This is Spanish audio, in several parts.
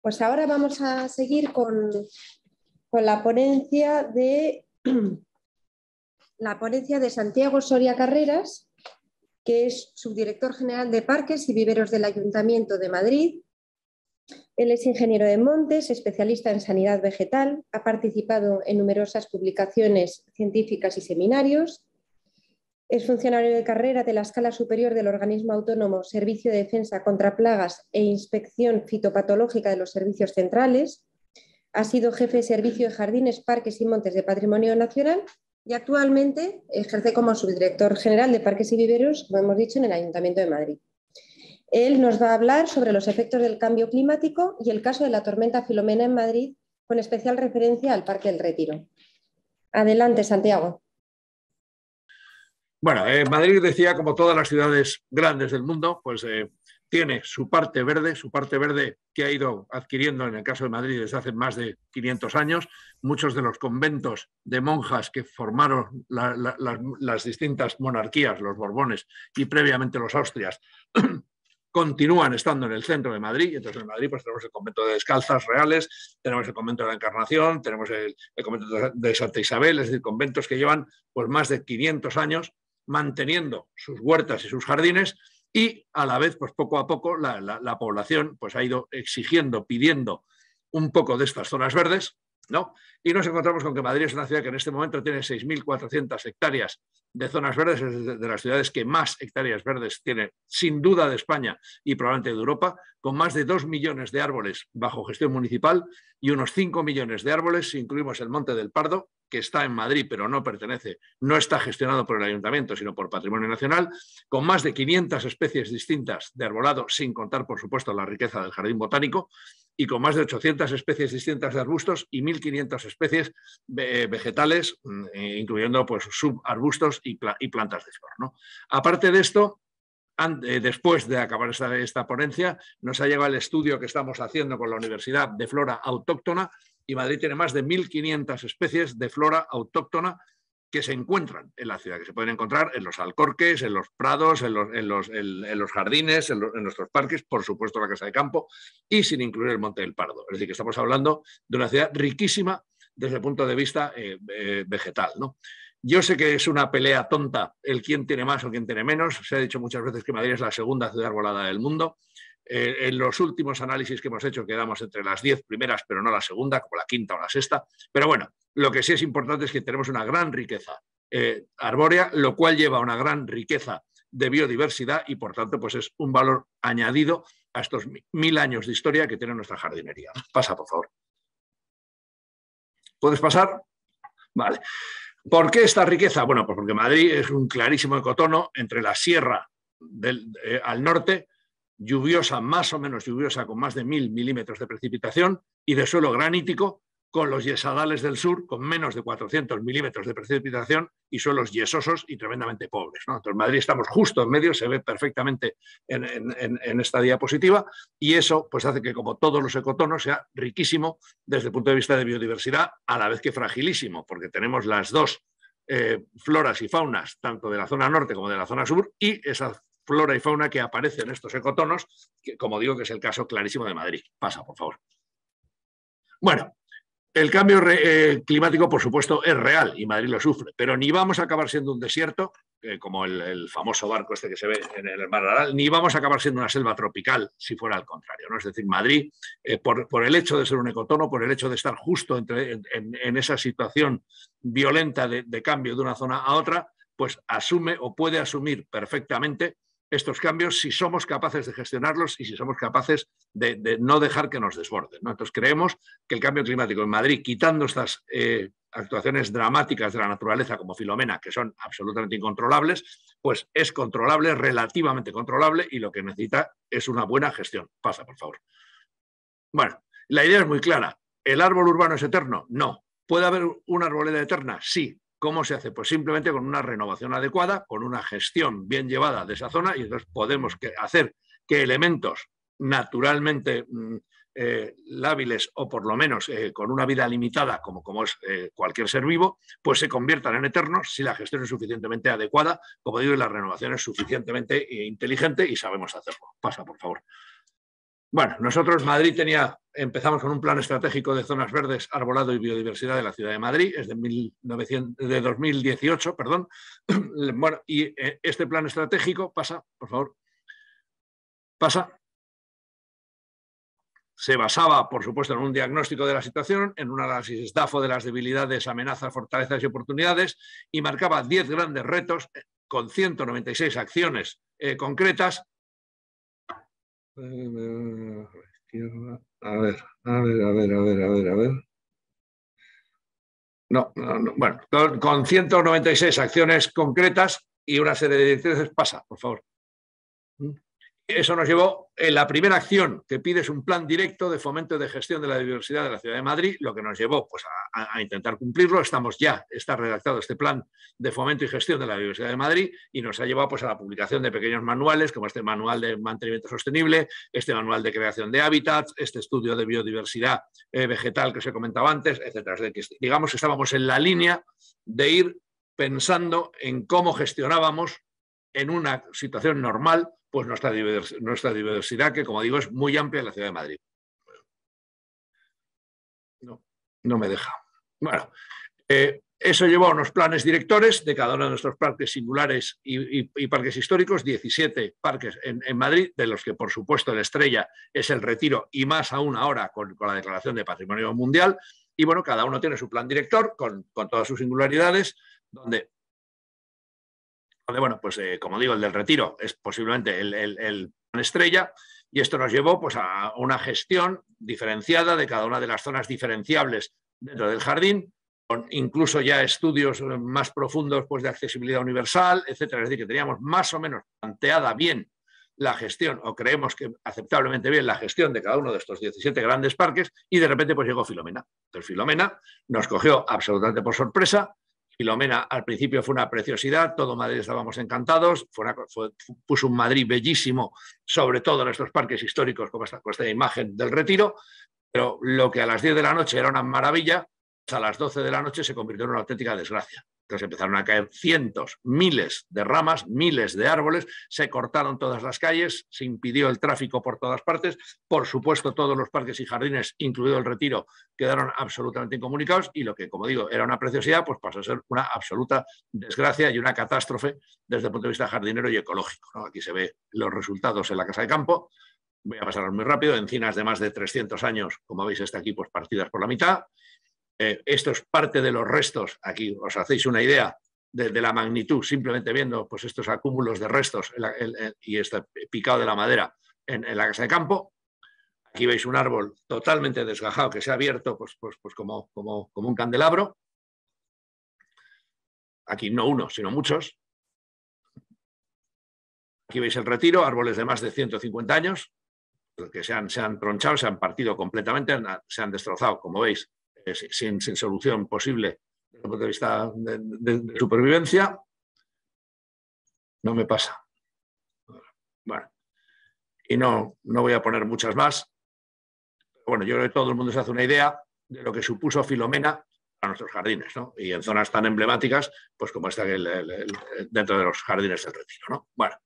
Pues ahora vamos a seguir con, la ponencia de la ponencia de Santiago Soria Carreras, que es subdirector general de Parques y Viveros del Ayuntamiento de Madrid. Él es ingeniero de montes, especialista en sanidad vegetal, ha participado en numerosas publicaciones científicas y seminarios es funcionario de carrera de la escala superior del organismo autónomo Servicio de Defensa contra Plagas e Inspección Fitopatológica de los Servicios Centrales. Ha sido jefe de servicio de jardines, parques y montes de Patrimonio Nacional y actualmente ejerce como subdirector general de Parques y Viveros, como hemos dicho, en el Ayuntamiento de Madrid. Él nos va a hablar sobre los efectos del cambio climático y el caso de la tormenta Filomena en Madrid, con especial referencia al Parque del Retiro. Adelante, Santiago. Bueno, eh, Madrid decía, como todas las ciudades grandes del mundo, pues eh, tiene su parte verde, su parte verde que ha ido adquiriendo en el caso de Madrid desde hace más de 500 años. Muchos de los conventos de monjas que formaron las distintas monarquías, los Borbones y previamente los Austrias, continúan estando en el centro de Madrid. Entonces, en Madrid pues, tenemos el convento de Descalzas Reales, tenemos el convento de la Encarnación, tenemos el, convento de Santa Isabel, es decir, conventos que llevan pues, más de 500 años manteniendo sus huertas y sus jardines y a la vez, pues poco a poco, la, población pues, ha ido exigiendo, pidiendo un poco de estas zonas verdes ¿no? Y nos encontramos con que Madrid es una ciudad que en este momento tiene 6.400 hectáreas de zonas verdes, es de las ciudades que más hectáreas verdes tiene, sin duda, de España y probablemente de Europa, con más de 2 millones de árboles bajo gestión municipal y unos 5 millones de árboles, si incluimos el Monte del Pardo, que está en Madrid, pero no pertenece, no está gestionado por el Ayuntamiento, sino por Patrimonio Nacional, con más de 500 especies distintas de arbolado, sin contar, por supuesto, la riqueza del jardín botánico, y con más de 800 especies distintas de arbustos y 1.500 especies eh, vegetales, mm, eh, incluyendo pues, subarbustos y, plantas de flor. Aparte de esto, eh, después de acabar esta, esta ponencia, nos ha llegado el estudio que estamos haciendo con la Universidad de Flora Autóctona y Madrid tiene más de 1.500 especies de flora autóctona que se encuentran en la ciudad, que se pueden encontrar en los alcorques, en los prados, en los, en los, en, los jardines, en, nuestros parques, por supuesto la Casa de Campo, y sin incluir el Monte del Pardo. Es decir, que estamos hablando de una ciudad riquísima desde el punto de vista eh, eh, vegetal. ¿no? Yo sé que es una pelea tonta el quién tiene más o quién tiene menos. Se ha dicho muchas veces que Madrid es la segunda ciudad arbolada del mundo. Eh, en los últimos análisis que hemos hecho quedamos entre las diez primeras, pero no la segunda, como la quinta o la sexta. Pero bueno, lo que sí es importante es que tenemos una gran riqueza eh, arbórea, lo cual lleva a una gran riqueza de biodiversidad y, por tanto, pues es un valor añadido a estos mil años de historia que tiene nuestra jardinería. Pasa, por favor. ¿Puedes pasar? Vale. ¿Por qué esta riqueza? Bueno, pues porque Madrid es un clarísimo ecotono entre la sierra eh, al norte, lluviosa, más o menos lluviosa, con más de mil milímetros de precipitación, y de suelo granítico, con los yesadales del sur con menos de 400 milímetros de precipitación y suelos yesosos y tremendamente pobres. ¿no? Entonces, Madrid estamos justo en medio, se ve perfectamente en, esta diapositiva y eso pues, hace que, como todos los ecotonos, sea riquísimo desde el punto de vista de biodiversidad, a la vez que fragilísimo, porque tenemos las dos eh, floras y faunas, tanto de la zona norte como de la zona sur, y esa flora y fauna que aparece en estos ecotonos, que como digo que es el caso clarísimo de Madrid. Pasa, por favor. Bueno, el cambio eh, climático, por supuesto, es real y Madrid lo sufre, pero ni vamos a acabar siendo un desierto, eh, como el, famoso barco este que se ve en el mar Aral, ni vamos a acabar siendo una selva tropical si fuera al contrario. ¿no? Es decir, Madrid, eh, por, el hecho de ser un ecotono, por el hecho de estar justo entre, en, esa situación violenta de, de, cambio de una zona a otra, pues asume o puede asumir perfectamente estos cambios si somos capaces de gestionarlos y si somos capaces de, no dejar que nos desborden. Entonces creemos que el cambio climático en Madrid, quitando estas eh, actuaciones dramáticas de la naturaleza como Filomena, que son absolutamente incontrolables, pues es controlable, relativamente controlable y lo que necesita es una buena gestión. Pasa, por favor. Bueno, la idea es muy clara. ¿El árbol urbano es eterno? No. ¿Puede haber una arboleda eterna? Sí. ¿Cómo se hace? Pues simplemente con una renovación adecuada, con una gestión bien llevada de esa zona y entonces podemos hacer que elementos naturalmente mm, eh, lábiles o por lo menos eh, con una vida limitada, como, es eh, cualquier ser vivo, pues se conviertan en eternos si la gestión es suficientemente adecuada, como digo, y la renovación es suficientemente inteligente y sabemos hacerlo. Pasa, por favor. Bueno, nosotros Madrid tenía, empezamos con un plan estratégico de zonas verdes, arbolado y biodiversidad de la ciudad de Madrid, es de, 1900, de 2018, perdón. Bueno, y eh, este plan estratégico pasa, por favor, pasa. Se basaba, por supuesto, en un diagnóstico de la situación, en un análisis estafo de las debilidades, amenazas, fortalezas y oportunidades, y marcaba 10 grandes retos eh, con 196 acciones eh, concretas a ver, a ver, a ver, a ver, a ver, a ver. No, no, no. bueno, con 196 acciones concretas y una serie de directrices pasa, por favor. Eso nos llevó, en eh, la primera acción que pide es un plan directo de fomento de gestión de la diversidad de la Ciudad de Madrid, lo que nos llevó pues, a, intentar cumplirlo. Estamos ya, está redactado este plan de fomento y gestión de la diversidad de Madrid y nos ha llevado pues, a la publicación de pequeños manuales, como este manual de mantenimiento sostenible, este manual de creación de hábitats, este estudio de biodiversidad eh, vegetal que se comentaba antes, etc. digamos que estábamos en la línea de ir pensando en cómo gestionábamos en una situación normal pues nuestra, diversidad, que como digo, es muy amplia en la ciudad de Madrid. No, me deja. Bueno, eh, eso llevó a unos planes directores de cada uno de nuestros parques singulares y, parques históricos, 17 parques en, Madrid, de los que por supuesto la estrella es el retiro y más aún ahora con, la declaración de patrimonio mundial. Y bueno, cada uno tiene su plan director con, con todas sus singularidades, donde bueno, pues eh, como digo, el del retiro es posiblemente el, estrella y esto nos llevó pues, a una gestión diferenciada de cada una de las zonas diferenciables dentro del jardín, con incluso ya estudios más profundos pues, de accesibilidad universal, etcétera. Es decir, que teníamos más o menos planteada bien la gestión, o creemos que aceptablemente bien la gestión de cada uno de estos 17 grandes parques, y de repente pues llegó Filomena. Entonces Filomena nos cogió absolutamente por sorpresa, Filomena al principio fue una preciosidad, todo Madrid estábamos encantados, puso un Madrid bellísimo, sobre todo en estos parques históricos, como esta, con esta imagen del retiro, pero lo que a las 10 de la noche era una maravilla, a las 12 de la noche se convirtió en una auténtica desgracia. Entonces empezaron a caer cientos, miles de ramas, miles de árboles, se cortaron todas las calles, se impidió el tráfico por todas partes, por supuesto todos los parques y jardines, incluido el retiro, quedaron absolutamente incomunicados y lo que, como digo, era una preciosidad, pues pasó a ser una absoluta desgracia y una catástrofe desde el punto de vista jardinero y ecológico. Aquí se ve los resultados en la casa de campo. Voy a pasar muy rápido, encinas de más de 300 años, como veis, está aquí, pues partidas por la mitad, eh, esto es parte de los restos, aquí os hacéis una idea de, la magnitud, simplemente viendo pues, estos acúmulos de restos y este picado de la madera en, la casa de campo. Aquí veis un árbol totalmente desgajado que se ha abierto pues, pues, pues como, un candelabro. Aquí no uno, sino muchos. Aquí veis el retiro, árboles de más de 150 años, que se han tronchado, se han partido completamente, se han destrozado, como veis, eh, sin, solución posible desde el punto de vista de, supervivencia, no me pasa. Bueno, y no, no voy a poner muchas más. Bueno, yo creo que todo el mundo se hace una idea de lo que supuso Filomena a nuestros jardines, ¿no? Y en zonas tan emblemáticas, pues como esta dentro de los jardines del retiro, ¿no? Bueno,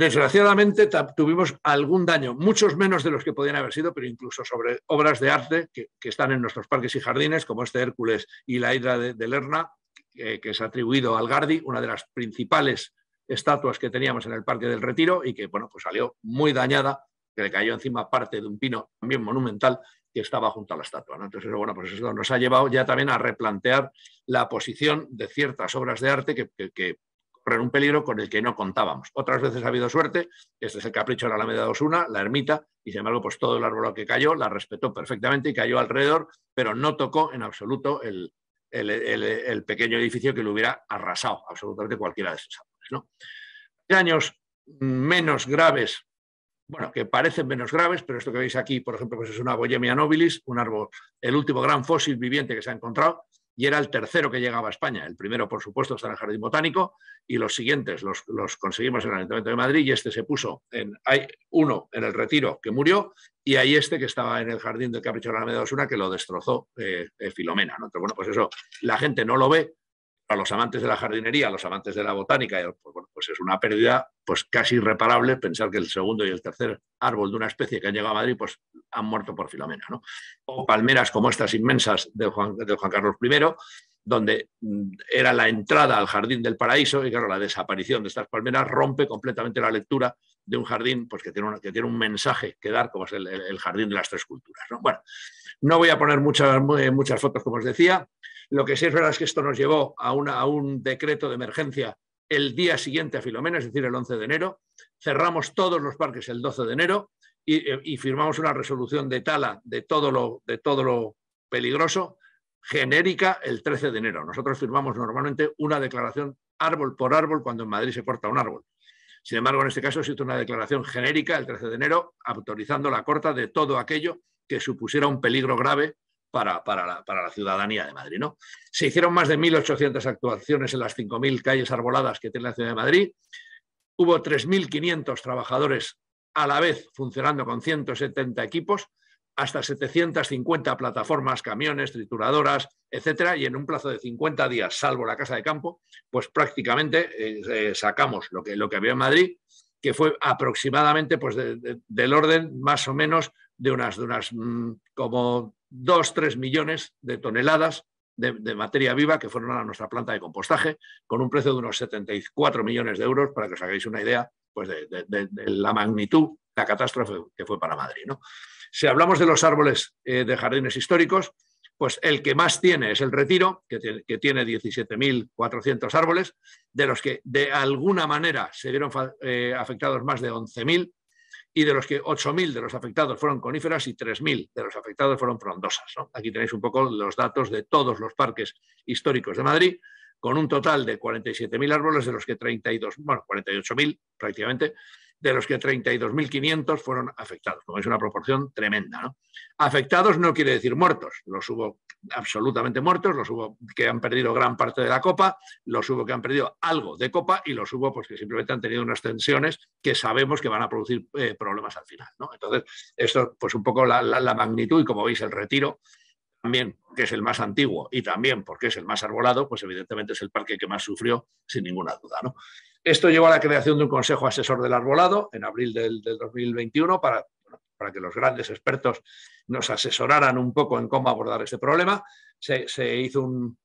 Desgraciadamente tuvimos algún daño, muchos menos de los que podían haber sido, pero incluso sobre obras de arte que, están en nuestros parques y jardines, como este Hércules y la Hidra de, Lerna, que, es atribuido al Gardi, una de las principales estatuas que teníamos en el Parque del Retiro y que bueno, pues salió muy dañada, que le cayó encima parte de un pino también monumental que estaba junto a la estatua. Entonces, bueno, pues eso nos ha llevado ya también a replantear la posición de ciertas obras de arte que un peligro con el que no contábamos. Otras veces ha habido suerte, este es el capricho de la Alameda una, la ermita, y sin embargo, pues todo el árbol que cayó la respetó perfectamente y cayó alrededor, pero no tocó en absoluto el, pequeño edificio que lo hubiera arrasado, absolutamente cualquiera de esos árboles. ¿no? Daños menos graves, bueno, que parecen menos graves, pero esto que veis aquí, por ejemplo, pues es una Bohemia nobilis, un árbol, el último gran fósil viviente que se ha encontrado, y era el tercero que llegaba a España. El primero, por supuesto, está en el Jardín Botánico y los siguientes los, conseguimos en el Ayuntamiento de Madrid y este se puso en, hay uno en el Retiro que murió y hay este que estaba en el Jardín del Capricho de la Media Osuna que lo destrozó eh, eh, Filomena. bueno, pues eso la gente no lo ve a los amantes de la jardinería, a los amantes de la botánica, pues, pues, es una pérdida pues casi irreparable pensar que el segundo y el tercer árbol de una especie que han llegado a Madrid pues han muerto por Filomena. ¿no? O palmeras como estas inmensas de Juan, Carlos I, donde mm, era la entrada al jardín del paraíso y claro, la desaparición de estas palmeras rompe completamente la lectura de un jardín pues, que, tiene que tiene un mensaje que dar, como es el, jardín de las tres culturas. ¿no? Bueno, no voy a poner muchas, eh, muchas fotos, como os decía, lo que sí es verdad es que esto nos llevó a, un decreto de emergencia el día siguiente a Filomena, es decir, el 11 de enero. Cerramos todos los parques el 12 de enero eh, y, firmamos una resolución de tala de todo lo, peligroso genérica el 13 de enero. Nosotros firmamos normalmente una declaración árbol por árbol cuando en Madrid se corta un árbol. Sin embargo, en este caso hizo una declaración genérica el 13 de enero autorizando la corta de todo aquello que supusiera un peligro grave para, la, ciudadanía de Madrid. ¿no? Se hicieron más de 1.800 actuaciones en las 5.000 calles arboladas que tiene la ciudad de Madrid. Hubo 3.500 trabajadores a la vez funcionando con 170 equipos, hasta 750 plataformas, camiones, trituradoras, etcétera, y en un plazo de 50 días, salvo la casa de campo, pues prácticamente eh, eh, sacamos lo que, lo que había en Madrid, que fue aproximadamente pues del orden más o menos de unas, de unas mm, como 2-3 millones de toneladas de, materia viva que fueron a nuestra planta de compostaje, con un precio de unos 74 millones de euros, para que os hagáis una idea pues de, la magnitud, la catástrofe que fue para Madrid. ¿no? Si hablamos de los árboles eh, de jardines históricos, pues el que más tiene es el retiro, que tiene, que mil 17.400 árboles, de los que de alguna manera se vieron eh, afectados más de 11.000 y de los que 8.000 de los afectados fueron coníferas y 3.000 de los afectados fueron frondosas. Aquí tenéis un poco los datos de todos los parques históricos de Madrid, con un total de 47.000 árboles, de los que 32, bueno, 48.000 prácticamente, de los que 32.500 fueron afectados, como es una proporción tremenda. ¿no? Afectados no quiere decir muertos, los hubo absolutamente muertos, los hubo que han perdido gran parte de la copa, los hubo que han perdido algo de copa y los hubo pues, que simplemente han tenido unas tensiones que sabemos que van a producir eh, problemas al final. Entonces, esto pues un poco la, la magnitud y como veis el retiro también que es el más antiguo y también porque es el más arbolado, pues evidentemente es el parque que más sufrió, sin ninguna duda. Esto llevó a la creación de un Consejo Asesor del Arbolado en abril del, 2021 para, para, que los grandes expertos nos asesoraran un poco en cómo abordar este problema. se hizo un,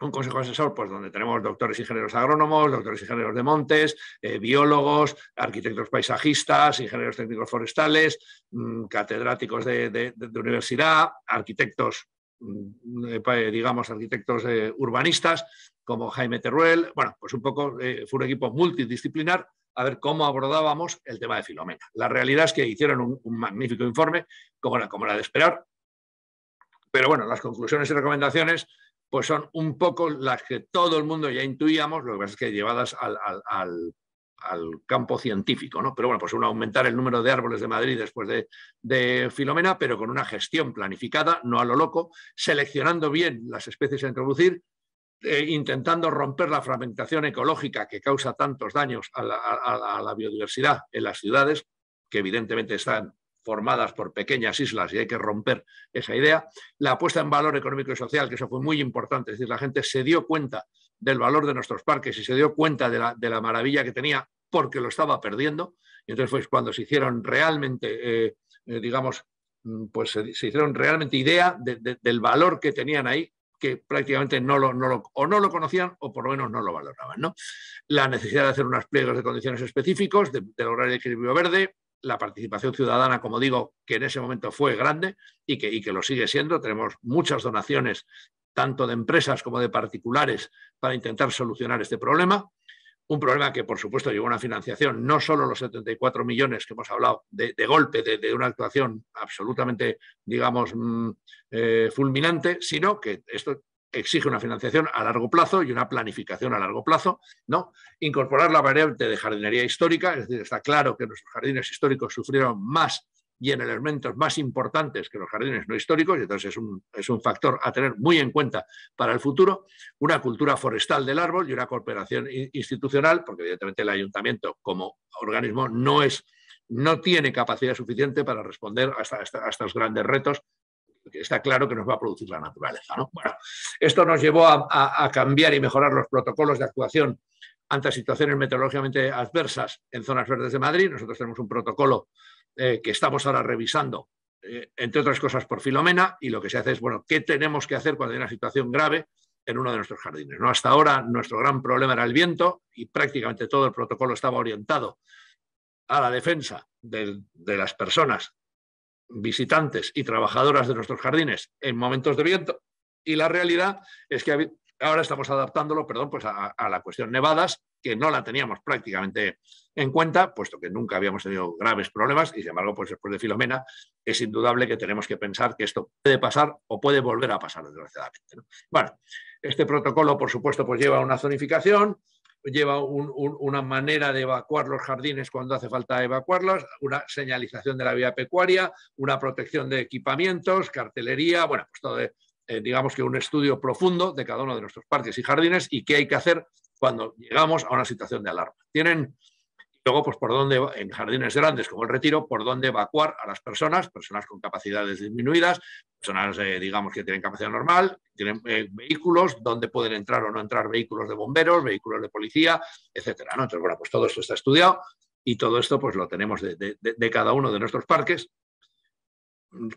un consejo asesor, pues donde tenemos doctores ingenieros agrónomos, doctores ingenieros de montes, eh, biólogos, arquitectos paisajistas, ingenieros técnicos forestales, mm, catedráticos de, universidad, arquitectos, mm, eh, eh, digamos, arquitectos urbanistas, como Jaime Teruel. Bueno, pues un poco fue un equipo multidisciplinar a ver cómo abordábamos el tema de Filomena. La realidad es que hicieron un, magnífico informe, como como era de esperar. Pero bueno, las conclusiones y recomendaciones pues son un poco las que todo el mundo ya intuíamos, lo que pasa es que llevadas al, campo científico, ¿no? Pero bueno, pues uno aumentar el número de árboles de Madrid después de, Filomena, pero con una gestión planificada, no a lo loco, seleccionando bien las especies a introducir, eh, intentando romper la fragmentación ecológica que causa tantos daños a la biodiversidad en las ciudades, que evidentemente están formadas por pequeñas islas y hay que romper esa idea. La apuesta en valor económico y social, que eso fue muy importante, es decir, la gente se dio cuenta del valor de nuestros parques y se dio cuenta de la, maravilla que tenía porque lo estaba perdiendo. entonces fue cuando se hicieron realmente, eh, eh, digamos, mm, pues se, hicieron realmente idea del valor que tenían ahí que prácticamente no lo, no lo, o no lo conocían o por lo menos no lo valoraban. ¿no? La necesidad de hacer unos pliegos de condiciones específicos, de, de lograr el equilibrio verde, la participación ciudadana, como digo, que en ese momento fue grande y que, que lo sigue siendo. Tenemos muchas donaciones, tanto de empresas como de particulares, para intentar solucionar este problema. Un problema que, por supuesto, llevó a una financiación, no solo los 74 millones que hemos hablado de, golpe, de, una actuación absolutamente, digamos, mm, eh, fulminante, sino que esto exige una financiación a largo plazo y una planificación a largo plazo, ¿no? Incorporar la variante de jardinería histórica, es decir, está claro que nuestros jardines históricos sufrieron más y en elementos más importantes que los jardines no históricos, y entonces es un, es un factor a tener muy en cuenta para el futuro, una cultura forestal del árbol y una cooperación institucional, porque evidentemente el ayuntamiento como organismo no es no tiene capacidad suficiente para responder a estos grandes retos está claro que nos va a producir la naturaleza. Bueno, esto nos llevó a, cambiar y mejorar los protocolos de actuación ante situaciones meteorológicamente adversas en zonas verdes de Madrid. Nosotros tenemos un protocolo eh, que estamos ahora revisando, eh, entre otras cosas por Filomena, y lo que se hace es, bueno, ¿qué tenemos que hacer cuando hay una situación grave en uno de nuestros jardines? ¿no? Hasta ahora nuestro gran problema era el viento y prácticamente todo el protocolo estaba orientado a la defensa de las personas visitantes y trabajadoras de nuestros jardines en momentos de viento y la realidad es que ahora estamos adaptándolo perdón, pues a, la cuestión nevadas, que no la teníamos prácticamente en cuenta, puesto que nunca habíamos tenido graves problemas y sin embargo, pues después de Filomena, es indudable que tenemos que pensar que esto puede pasar o puede volver a pasar, desgraciadamente. Bueno, este protocolo, por supuesto, pues lleva una zonificación, lleva una manera de evacuar los jardines cuando hace falta evacuarlos, una señalización de la vía pecuaria, una protección de equipamientos, cartelería, bueno, pues todo, de, eh, digamos que un estudio profundo de cada uno de nuestros parques y jardines y qué hay que hacer cuando llegamos a una situación de alarma. Tienen Luego, pues por dónde, en jardines grandes como el retiro, por dónde evacuar a las personas, personas con capacidades disminuidas, personas, eh, digamos, que tienen capacidad normal, tienen eh, vehículos, dónde pueden entrar o no entrar vehículos de bomberos, vehículos de policía, etcétera. Entonces, bueno, pues todo esto está estudiado y todo esto pues lo tenemos de, cada uno de nuestros parques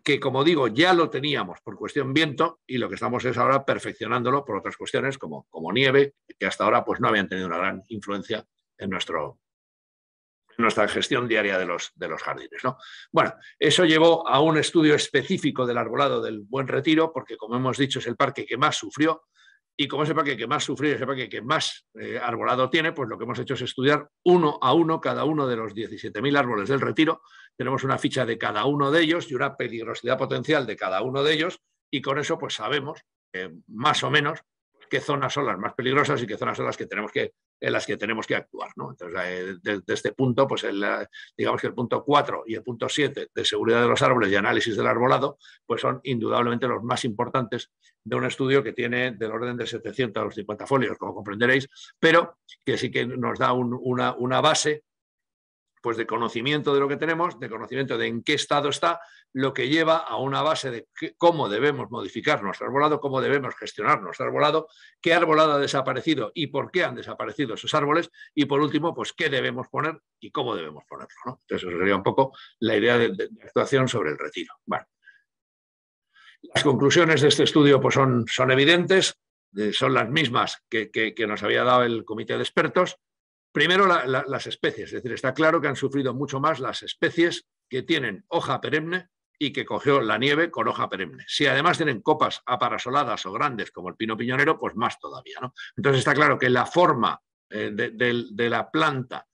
que como digo, ya lo teníamos por cuestión viento y lo que estamos es ahora perfeccionándolo por otras cuestiones como, como nieve, que hasta ahora pues no habían tenido una gran influencia en nuestro, nuestra gestión diaria de los, de los jardines. ¿no? Bueno, eso llevó a un estudio específico del arbolado del Buen Retiro, porque como hemos dicho es el parque que más sufrió, y como ese parque que más sufrió, y ese parque que más eh, arbolado tiene, pues lo que hemos hecho es estudiar uno a uno cada uno de los 17.000 árboles del retiro. Tenemos una ficha de cada uno de ellos y una peligrosidad potencial de cada uno de ellos y con eso pues sabemos eh, más o menos qué zonas son las más peligrosas y qué zonas son las que tenemos que, las que, tenemos que actuar. Entonces, desde eh, este punto, pues eh, digamos que el punto 4 y el punto 7 de seguridad de los árboles y análisis del arbolado, pues son indudablemente los más importantes de un estudio que tiene del orden de 700 a los 50 folios, como comprenderéis, pero que sí que nos da una base pues de conocimiento de lo que tenemos, de conocimiento de en qué estado está, lo que lleva a una base de cómo debemos modificar nuestro arbolado, cómo debemos gestionar nuestro arbolado, qué arbolado ha desaparecido y por qué han desaparecido esos árboles, y por último, pues qué debemos poner y cómo debemos ponerlo. ¿no? Entonces, sería un poco la idea de, actuación sobre el retiro. Las conclusiones de este estudio pues, son, son evidentes, eh, son las mismas que nos había dado el comité de expertos Primero, las especies, es decir, está claro que han sufrido mucho más las especies que tienen hoja perenne y que cogió la nieve con hoja perenne. Si además tienen copas aparasoladas o grandes como el pino piñonero, pues más todavía. Entonces está claro que la forma eh, de, la planta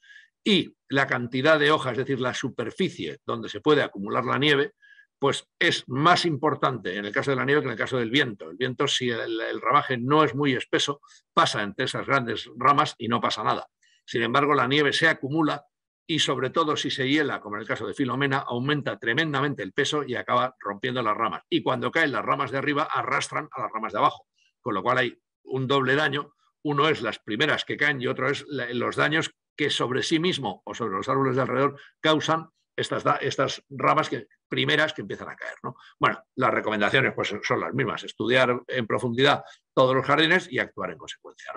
y la cantidad de hojas, es decir, la superficie donde se puede acumular la nieve, pues es más importante en el caso de la nieve que en el caso del viento. El viento, si el, el, rabaje no es muy espeso, pasa entre esas grandes ramas y no pasa nada. Sin embargo, la nieve se acumula y sobre todo si se hiela, como en el caso de Filomena, aumenta tremendamente el peso y acaba rompiendo las ramas. Y cuando caen las ramas de arriba, arrastran a las ramas de abajo, con lo cual hay un doble daño. Uno es las primeras que caen y otro es los daños que sobre sí mismo o sobre los árboles de alrededor causan estas, estas ramas que primeras que empiezan a caer. ¿no? Bueno, las recomendaciones pues, son las mismas, estudiar en profundidad todos los jardines y actuar en consecuencia.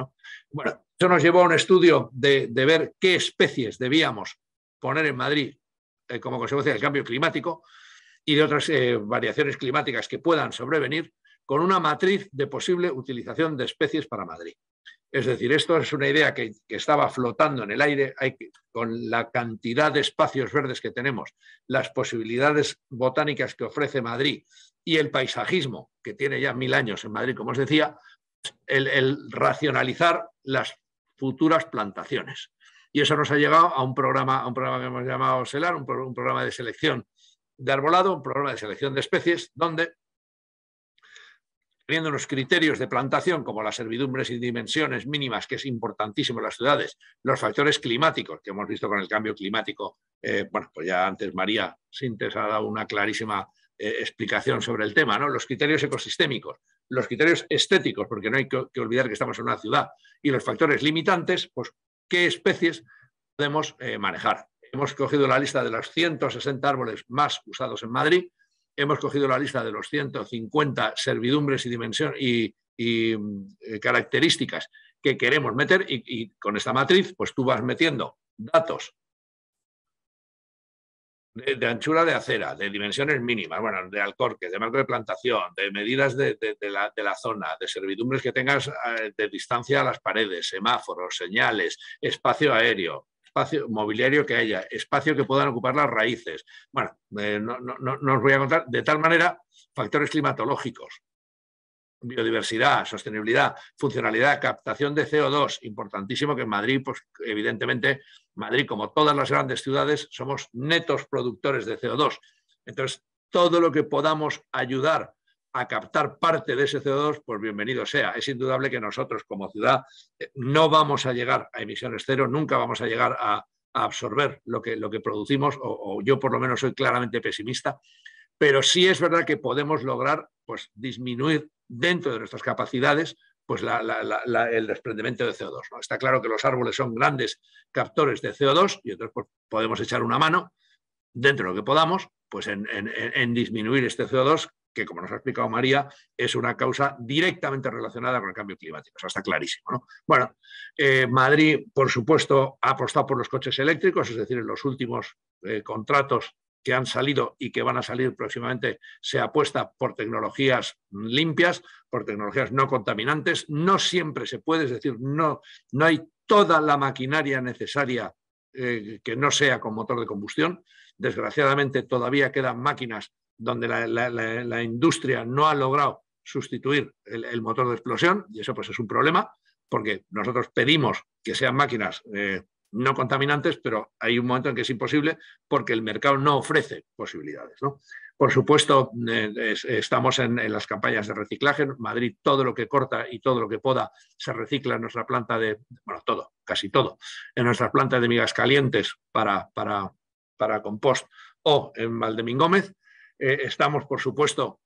Bueno, eso nos llevó a un estudio de, ver qué especies debíamos poner en Madrid eh, como consecuencia del cambio climático y de otras eh, variaciones climáticas que puedan sobrevenir con una matriz de posible utilización de especies para Madrid. Es decir, esto es una idea que, estaba flotando en el aire. con la cantidad de espacios verdes que tenemos, las posibilidades botánicas que ofrece Madrid y el paisajismo, que tiene ya mil años en Madrid, como os decía, el, racionalizar las futuras plantaciones. Y eso nos ha llegado a un programa, a un programa que hemos llamado SELAR, un programa de selección de arbolado, un programa de selección de especies, donde teniendo unos criterios de plantación como las servidumbres y dimensiones mínimas, que es importantísimo en las ciudades, los factores climáticos, que hemos visto con el cambio climático, eh, bueno, pues ya antes María Sintes ha dado una clarísima eh, explicación sobre el tema, ¿no? los criterios ecosistémicos, los criterios estéticos, porque no hay que, olvidar que estamos en una ciudad, y los factores limitantes, pues qué especies podemos eh, manejar. Hemos cogido la lista de los 160 árboles más usados en Madrid, hemos cogido la lista de los 150 servidumbres y, y, eh, características que queremos meter y, con esta matriz pues tú vas metiendo datos de, anchura de acera, de dimensiones mínimas, bueno, de alcorque, de marco de plantación, de medidas de, la, zona, de servidumbres que tengas eh, de distancia a las paredes, semáforos, señales, espacio aéreo, espacio mobiliario que haya, espacio que puedan ocupar las raíces. Bueno, eh, no, no os voy a contar. De tal manera, factores climatológicos, biodiversidad, sostenibilidad, funcionalidad, captación de CO2, importantísimo que en Madrid, pues evidentemente, Madrid, como todas las grandes ciudades, somos netos productores de CO2. Entonces, todo lo que podamos ayudar a captar parte de ese CO2, pues bienvenido sea. Es indudable que nosotros como ciudad eh, no vamos a llegar a emisiones cero, nunca vamos a llegar a, absorber lo que, lo que producimos, o, yo por lo menos soy claramente pesimista, pero sí es verdad que podemos lograr pues, disminuir dentro de nuestras capacidades pues el desprendimiento de CO2. Está claro que los árboles son grandes captores de CO2 y entonces pues, podemos echar una mano dentro de lo que podamos pues en disminuir este CO2 que, como nos ha explicado María, es una causa directamente relacionada con el cambio climático. Eso está clarísimo. Bueno, eh, Madrid, por supuesto, ha apostado por los coches eléctricos, es decir, en los últimos eh, contratos que han salido y que van a salir próximamente, se apuesta por tecnologías limpias, por tecnologías no contaminantes. No siempre se puede, es decir, no, no hay toda la maquinaria necesaria eh, que no sea con motor de combustión. Desgraciadamente todavía quedan máquinas donde la, industria no ha logrado sustituir el, motor de explosión, y eso pues es un problema, porque nosotros pedimos que sean máquinas eh, no contaminantes, pero hay un momento en que es imposible porque el mercado no ofrece posibilidades. ¿no? Por supuesto, eh, estamos en, las campañas de reciclaje. Madrid, todo lo que corta y todo lo que poda se recicla en nuestra planta de, bueno, todo, casi todo, en nuestra planta de migas calientes para, para, para compost o en Valdemín Gómez. Eh, estamos, por supuesto,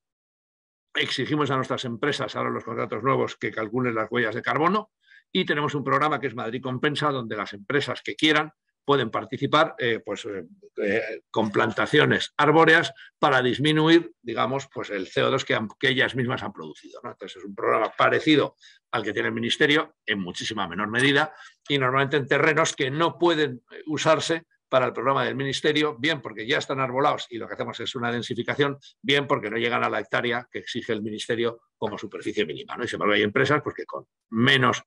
exigimos a nuestras empresas, ahora los contratos nuevos, que calculen las huellas de carbono y tenemos un programa que es Madrid Compensa, donde las empresas que quieran pueden participar eh, pues, eh, con plantaciones arbóreas para disminuir, digamos, pues el CO2 que, ellas mismas han producido. Entonces es un programa parecido al que tiene el Ministerio, en muchísima menor medida, y normalmente en terrenos que no pueden usarse para el programa del Ministerio, bien porque ya están arbolados y lo que hacemos es una densificación, bien porque no llegan a la hectárea que exige el Ministerio como superficie mínima. Y sin embargo hay empresas porque pues, con menos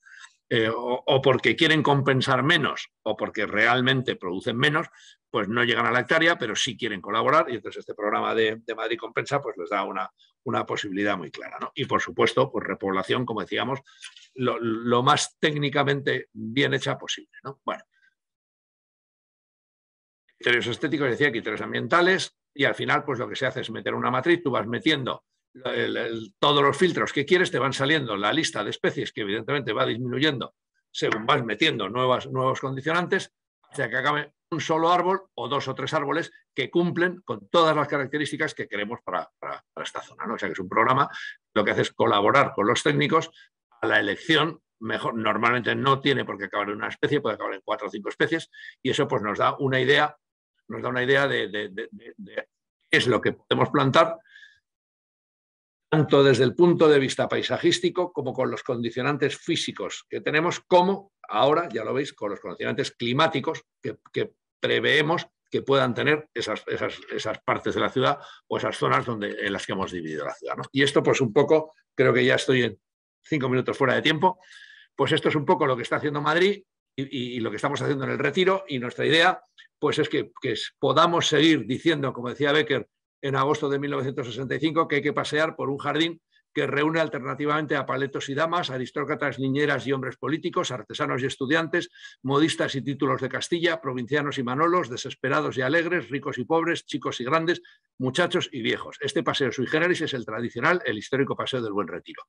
eh, o, porque quieren compensar menos o porque realmente producen menos, pues no llegan a la hectárea, pero sí quieren colaborar y entonces este programa de, Madrid Compensa pues les da una, una posibilidad muy clara. ¿no? Y por supuesto, pues repoblación, como decíamos, lo, lo más técnicamente bien hecha posible. ¿no? Bueno, criterios estéticos, decía, criterios ambientales, y al final, pues lo que se hace es meter una matriz, tú vas metiendo todos los filtros que quieres, te van saliendo la lista de especies que evidentemente va disminuyendo según vas metiendo nuevas, nuevos condicionantes, sea que acabe un solo árbol o dos o tres árboles que cumplen con todas las características que queremos para, esta zona. ¿no? O sea que es un programa, lo que hace es colaborar con los técnicos a la elección Mejor, normalmente no tiene por qué acabar en una especie, puede acabar en cuatro o cinco especies, y eso pues nos da una idea nos da una idea de, qué es lo que podemos plantar, tanto desde el punto de vista paisajístico como con los condicionantes físicos que tenemos, como ahora, ya lo veis, con los condicionantes climáticos que, preveemos que puedan tener esas, esas, partes de la ciudad o esas zonas donde, en las que hemos dividido la ciudad. Y esto, pues un poco, creo que ya estoy en cinco minutos fuera de tiempo, pues esto es un poco lo que está haciendo Madrid y, lo que estamos haciendo en el retiro. Y nuestra idea, pues es que, que podamos seguir diciendo, como decía Becker en agosto de 1965, que hay que pasear por un jardín que reúne alternativamente a paletos y damas, aristócratas, niñeras y hombres políticos, artesanos y estudiantes, modistas y títulos de Castilla, provincianos y manolos, desesperados y alegres, ricos y pobres, chicos y grandes, muchachos y viejos. Este paseo sui generis es el tradicional, el histórico paseo del Buen Retiro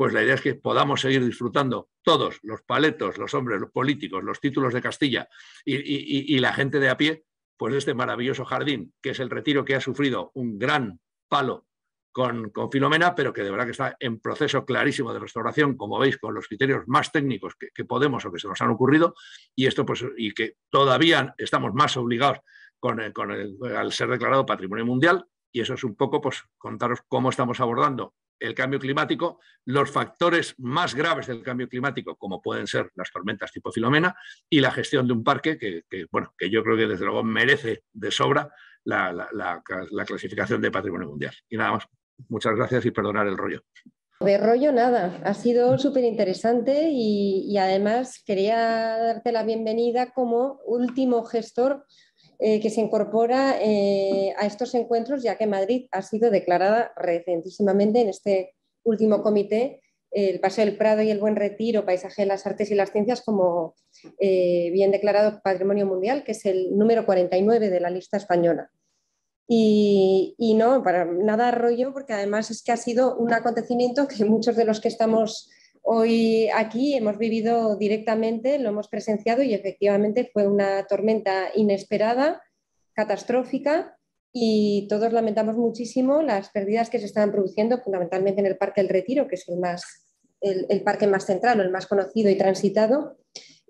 pues la idea es que podamos seguir disfrutando todos, los paletos, los hombres, los políticos, los títulos de Castilla y, la gente de a pie, pues de este maravilloso jardín, que es el retiro que ha sufrido un gran palo con, con, Filomena, pero que de verdad que está en proceso clarísimo de restauración, como veis, con los criterios más técnicos que, podemos o que se nos han ocurrido, y esto pues, y que todavía estamos más obligados con, al ser declarado Patrimonio Mundial, y eso es un poco, pues, contaros cómo estamos abordando el cambio climático, los factores más graves del cambio climático, como pueden ser las tormentas tipo Filomena, y la gestión de un parque que, bueno, que yo creo que desde luego merece de sobra la, clasificación de patrimonio mundial. Y nada más. Muchas gracias y perdonar el rollo. De rollo nada, ha sido súper interesante y además quería darte la bienvenida como último gestor eh, que se incorpora eh, a estos encuentros, ya que Madrid ha sido declarada recientísimamente en este último comité el Paseo del Prado y el Buen Retiro, Paisaje de las Artes y las Ciencias, como eh, bien declarado Patrimonio Mundial, que es el número 49 de la lista española. Y, y, no, para nada rollo, porque además es que ha sido un acontecimiento que muchos de los que estamos Hoy aquí hemos vivido directamente, lo hemos presenciado y efectivamente fue una tormenta inesperada, catastrófica y todos lamentamos muchísimo las pérdidas que se estaban produciendo fundamentalmente en el Parque El Retiro, que es el, más, el, parque más central o el más conocido y transitado.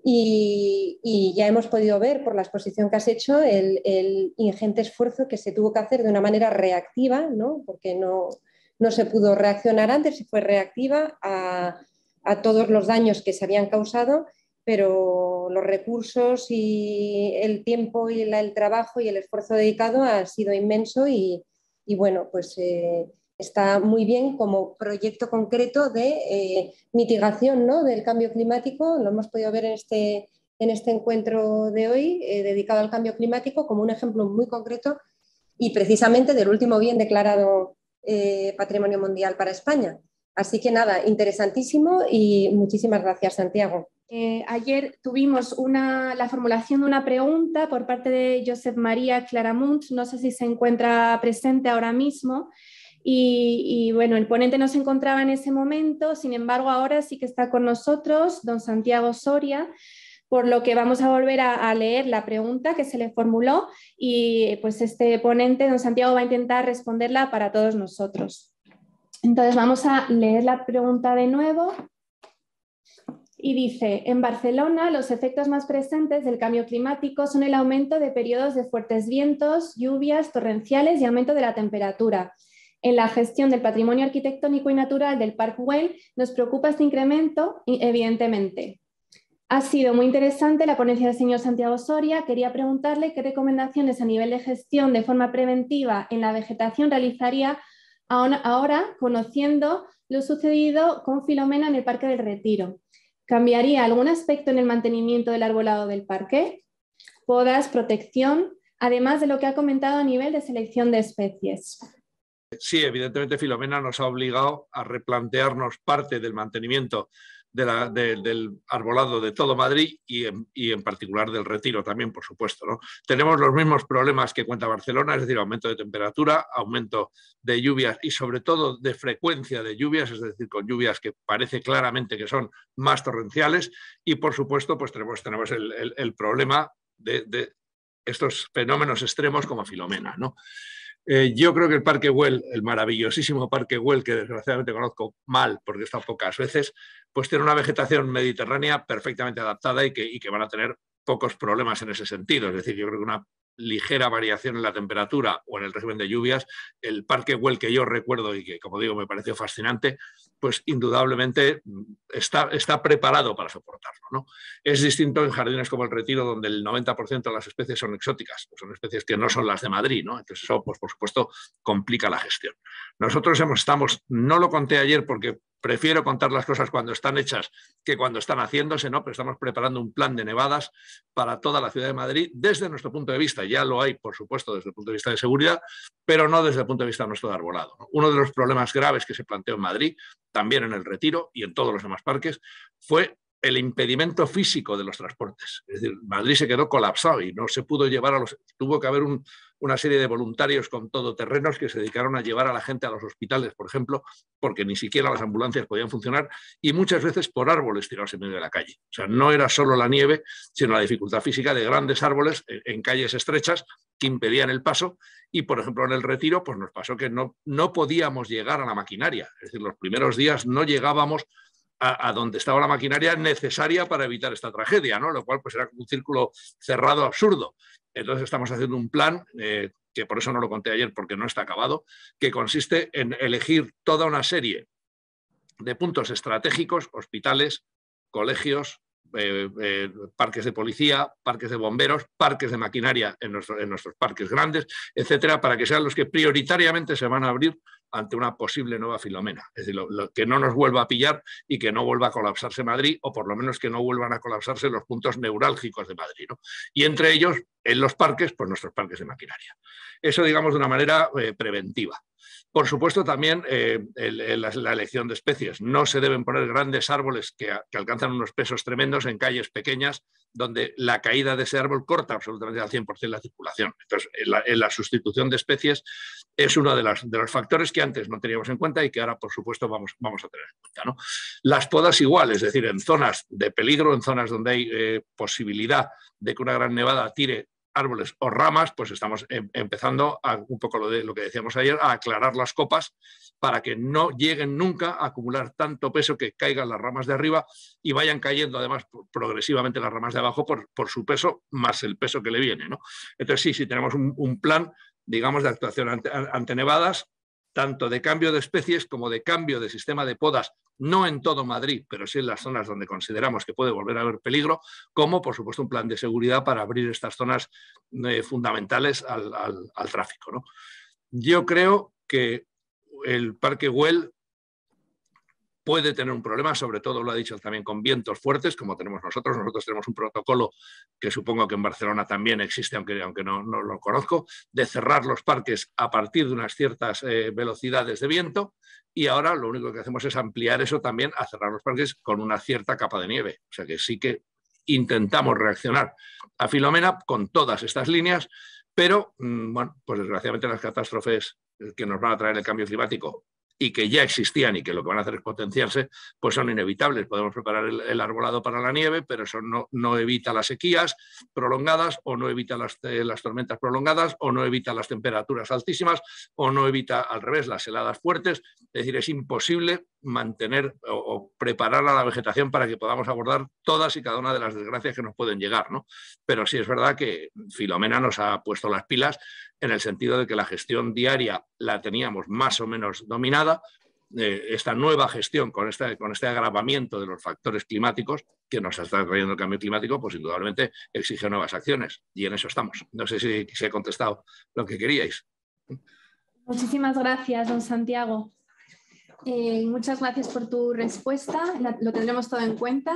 Y, ya hemos podido ver por la exposición que has hecho el, ingente esfuerzo que se tuvo que hacer de una manera reactiva, ¿no? porque no, se pudo reaccionar antes, y fue reactiva a a todos los daños que se habían causado, pero los recursos y el tiempo y el trabajo y el esfuerzo dedicado ha sido inmenso y, bueno, pues eh, está muy bien como proyecto concreto de eh, mitigación del cambio climático. Lo hemos podido ver en este, en este encuentro de hoy eh, dedicado al cambio climático como un ejemplo muy concreto y precisamente del último bien declarado Patrimonio Mundial para España. Así que nada, interesantísimo y muchísimas gracias, Santiago. Eh, ayer tuvimos la formulación de una pregunta por parte de Josep María Claramunt, no sé si se encuentra presente ahora mismo. Y, bueno, el ponente no se encontraba en ese momento, sin embargo, ahora sí que está con nosotros don Santiago Soria, por lo que vamos a volver a leer la pregunta que se le formuló y pues este ponente, don Santiago, va a intentar responderla para todos nosotros. Entonces vamos a leer la pregunta de nuevo. Y dice, en Barcelona los efectos más presentes del cambio climático son el aumento de periodos de fuertes vientos, lluvias torrenciales y aumento de la temperatura. En la gestión del patrimonio arquitectónico y natural del Parque Güell nos preocupa este incremento, evidentemente. Ha sido muy interesante la ponencia del señor Santiago Soria. Quería preguntarle qué recomendaciones a nivel de gestión de forma preventiva en la vegetación realizaría ahora, conociendo lo sucedido con Filomena en el Parque del Retiro. ¿Cambiaría algún aspecto en el mantenimiento del arbolado del parque? Podas, protección, además de lo que ha comentado a nivel de selección de especies. Sí, evidentemente Filomena nos ha obligado a replantearnos parte del mantenimiento del arbolado de todo Madrid y en, particular del retiro también, por supuesto. ¿no? Tenemos los mismos problemas que cuenta Barcelona, es decir, aumento de temperatura, aumento de lluvias y sobre todo de frecuencia de lluvias, es decir, con lluvias que parece claramente que son más torrenciales y por supuesto pues tenemos, tenemos el, problema de, de estos fenómenos extremos como Filomena. ¿no? Eh, yo creo que el Parque Well el maravillosísimo Parque Well que desgraciadamente conozco mal porque está pocas veces, pues tiene una vegetación mediterránea perfectamente adaptada y que, que van a tener pocos problemas en ese sentido. Es decir, yo creo que una ligera variación en la temperatura o en el régimen de lluvias, el Parque Well que yo recuerdo y que, como digo, me pareció fascinante, pues indudablemente está, está preparado para soportarlo. Es distinto en jardines como el Retiro, donde el 90% de las especies son exóticas, pues son especies que no son las de Madrid, ¿no? Entonces eso, pues, por supuesto, complica la gestión. Nosotros estamos, no lo conté ayer porque prefiero contar las cosas cuando están hechas que cuando están haciéndose, ¿no? Pero estamos preparando un plan de nevadas para toda la ciudad de Madrid desde nuestro punto de vista. Ya lo hay, por supuesto, desde el punto de vista de seguridad, pero no desde el punto de vista nuestro de arbolado. Uno de los problemas graves que se planteó en Madrid, también en el Retiro y en todos los demás parques, fue el impedimento físico de los transportes. Es decir, Madrid se quedó colapsado y no se pudo llevar a los... Tuvo que haber una serie de voluntarios con todoterrenos que se dedicaron a llevar a la gente a los hospitales, por ejemplo, porque ni siquiera las ambulancias podían funcionar y muchas veces por árboles tirados en medio de la calle. O sea, no era solo la nieve, sino la dificultad física de grandes árboles en calles estrechas que impedían el paso y, por ejemplo, en el retiro, pues nos pasó que no, no podíamos llegar a la maquinaria. Es decir, los primeros días no llegábamos a, donde estaba la maquinaria necesaria para evitar esta tragedia, ¿no? Lo cual pues era un círculo cerrado absurdo. Entonces estamos haciendo un plan, eh, que por eso no lo conté ayer porque no está acabado, que consiste en elegir toda una serie de puntos estratégicos, hospitales, colegios, eh, eh, parques de policía, parques de bomberos, parques de maquinaria en, en, nuestros parques grandes, etcétera, para que sean los que prioritariamente se van a abrir ante una posible nueva filomena. Es decir, lo, que no nos vuelva a pillar y que no vuelva a colapsarse Madrid, o por lo menos que no vuelvan a colapsarse los puntos neurálgicos de Madrid. Y entre ellos, en los parques, pues nuestros parques de maquinaria. Eso, digamos, de una manera eh, preventiva. Por supuesto, también eh, la elección de especies. No se deben poner grandes árboles que, alcanzan unos pesos tremendos en calles pequeñas donde la caída de ese árbol corta absolutamente al 100% la circulación. Entonces, eh, eh, la, sustitución de especies es uno de, los factores que antes no teníamos en cuenta y que ahora, por supuesto, vamos, a tener en cuenta. Las podas igual, es decir, en zonas de peligro, en zonas donde hay posibilidad de que una gran nevada tire árboles o ramas, pues estamos em, empezando un poco lo de lo que decíamos ayer, a aclarar las copas para que no lleguen nunca a acumular tanto peso que caigan las ramas de arriba y vayan cayendo además progresivamente las ramas de abajo por, por su peso más el peso que le viene. ¿no? Entonces sí, si tenemos un, plan digamos, de actuación ante, nevadas tanto de cambio de especies como de cambio de sistema de podas, no en todo Madrid, pero sí en las zonas donde consideramos que puede volver a haber peligro, como por supuesto un plan de seguridad para abrir estas zonas eh, fundamentales al, tráfico. Yo creo que el Parque Güell puede tener un problema, sobre todo lo ha dicho también con vientos fuertes, como tenemos nosotros. Nosotros tenemos un protocolo que supongo que en Barcelona también existe, aunque, no, lo conozco, de cerrar los parques a partir de unas ciertas eh, velocidades de viento y ahora lo único que hacemos es ampliar eso también a cerrar los parques con una cierta capa de nieve. O sea que sí que intentamos reaccionar a Filomena con todas estas líneas, pero mm, bueno, pues desgraciadamente las catástrofes que nos van a traer el cambio climático y que ya existían y que lo que van a hacer es potenciarse, pues son inevitables. Podemos preparar el, arbolado para la nieve, pero eso no, no, evita las sequías prolongadas o no evita eh, las, tormentas prolongadas o no evita las temperaturas altísimas o no evita al revés las heladas fuertes. Es decir, es imposible mantener o, o preparar a la vegetación para que podamos abordar todas y cada una de las desgracias que nos pueden llegar. ¿no? Pero sí es verdad que Filomena nos ha puesto las pilas en el sentido de que la gestión diaria la teníamos más o menos dominada. Eh, esta nueva gestión con este, con este agravamiento de los factores climáticos que nos está trayendo el cambio climático, pues indudablemente exige nuevas acciones y en eso estamos. No sé si, he contestado lo que queríais. Muchísimas gracias, don Santiago. Eh, muchas gracias por tu respuesta. lo tendremos todo en cuenta.